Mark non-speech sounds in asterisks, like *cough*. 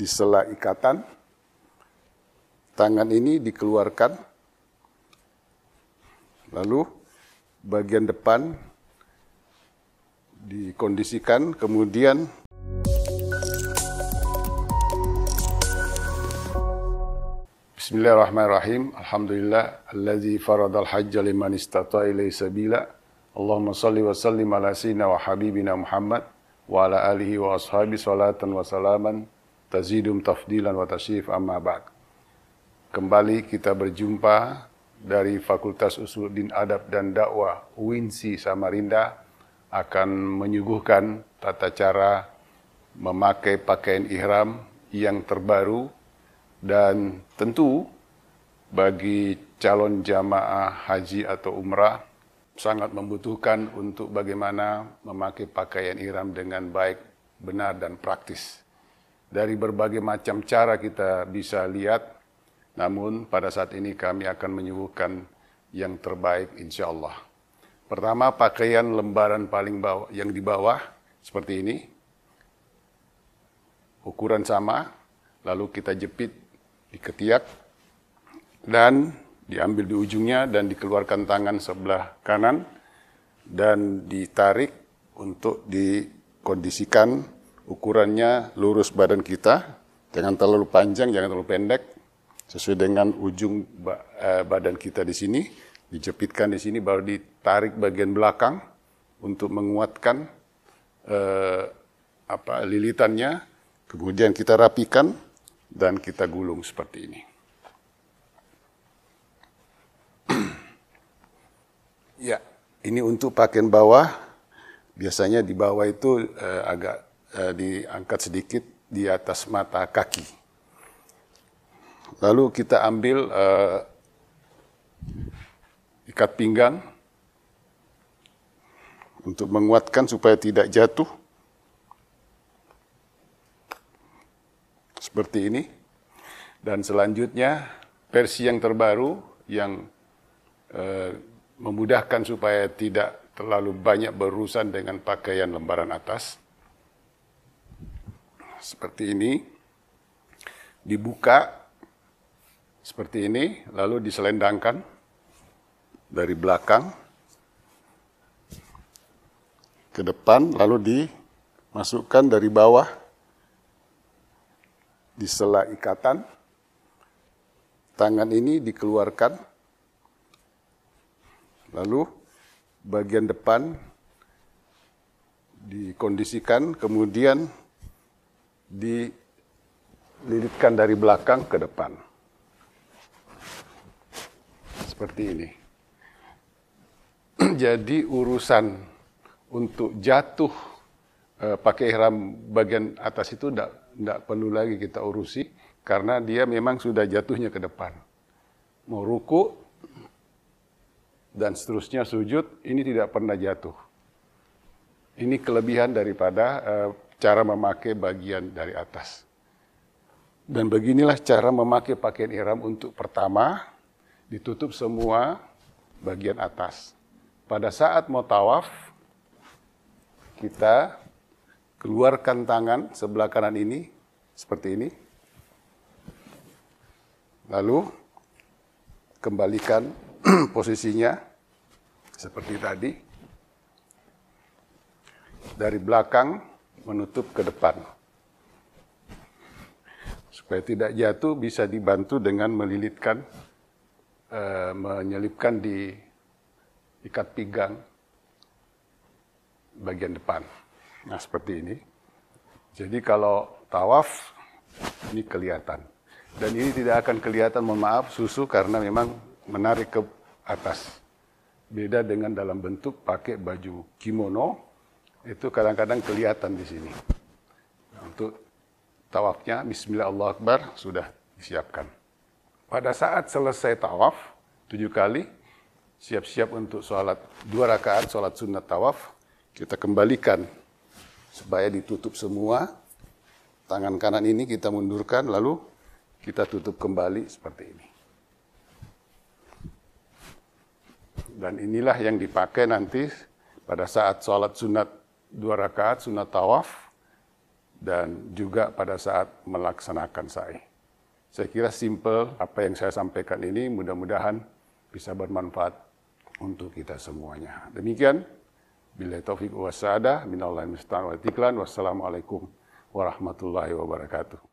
di sela ikatan. Tangan ini dikeluarkan. Lalu bagian depan dikondisikan, kemudian Bismillahirrahmanirrahim. Alhamdulillah allazi faradal hajja liman istata ilaihi sabila. Allahumma salli wa sallim ala sayyidina wa habibina Muhammad wa ala alihi wa ashabi salatan wa salaman tazidum tafdilan wa tasif amma ba'd. Kembali kita berjumpa dari Fakultas Din Adab dan Dakwah UINSI Samarinda akan menyuguhkan tata cara memakai pakaian ihram yang terbaru dan tentu bagi calon jamaah haji atau umrah sangat membutuhkan untuk bagaimana memakai pakaian ihram dengan baik, benar dan praktis. Dari berbagai macam cara kita bisa lihat, namun pada saat ini kami akan menyuguhkan yang terbaik insya Allah. Pertama, pakaian lembaran paling bawah, yang di bawah, seperti ini. Ukuran sama, lalu kita jepit di ketiak, dan diambil di ujungnya dan dikeluarkan tangan sebelah kanan dan ditarik untuk dikondisikan ukurannya lurus badan kita, jangan terlalu panjang, jangan terlalu pendek, sesuai dengan ujung eh, badan kita di sini, dijepitkan di sini, baru ditarik bagian belakang untuk menguatkan eh, apa lilitannya, kemudian kita rapikan dan kita gulung seperti ini. *clears throat* ya, ini untuk pakaian bawah. Biasanya di bawah itu eh, agak Eh, diangkat sedikit di atas mata kaki. Lalu kita ambil eh, ikat pinggang untuk menguatkan supaya tidak jatuh. Seperti ini. Dan selanjutnya versi yang terbaru yang eh, memudahkan supaya tidak terlalu banyak berurusan dengan pakaian lembaran atas seperti ini, dibuka seperti ini, lalu diselendangkan dari belakang ke depan, lalu dimasukkan dari bawah di sela ikatan. Tangan ini dikeluarkan, lalu bagian depan dikondisikan, kemudian dililitkan dari belakang ke depan. Seperti ini. *clears throat* Jadi urusan untuk jatuh e, pakai ihram bagian atas itu tidak perlu lagi kita urusi karena dia memang sudah jatuhnya ke depan. Mau ruku dan seterusnya sujud ini tidak pernah jatuh. Ini kelebihan daripada e, cara memakai bagian dari atas. Dan beginilah cara memakai pakaian ihram untuk pertama, ditutup semua bagian atas. Pada saat mau tawaf, kita keluarkan tangan sebelah kanan ini, seperti ini. Lalu, kembalikan *clears throat* posisinya seperti tadi. Dari belakang, menutup ke depan. Supaya tidak jatuh bisa dibantu dengan melilitkan, e, menyelipkan di ikat pinggang bagian depan. Nah seperti ini. Jadi kalau tawaf ini kelihatan. Dan ini tidak akan kelihatan, mohon maaf, susu karena memang menarik ke atas. Beda dengan dalam bentuk pakai baju kimono, itu kadang-kadang kelihatan di sini. Untuk tawafnya, Bismillah Allah Akbar, sudah disiapkan. Pada saat selesai tawaf, tujuh kali, siap-siap untuk sholat dua rakaat, sholat sunat tawaf, kita kembalikan supaya ditutup semua. Tangan kanan ini kita mundurkan, lalu kita tutup kembali seperti ini. Dan inilah yang dipakai nanti pada saat sholat sunat dua rakaat sunat tawaf dan juga pada saat melaksanakan sa'i. Saya kira simple apa yang saya sampaikan ini mudah-mudahan bisa bermanfaat untuk kita semuanya. Demikian, bila taufiq wa sa'adah, minallahi mustahil wa tiklan, wassalamualaikum warahmatullahi wabarakatuh.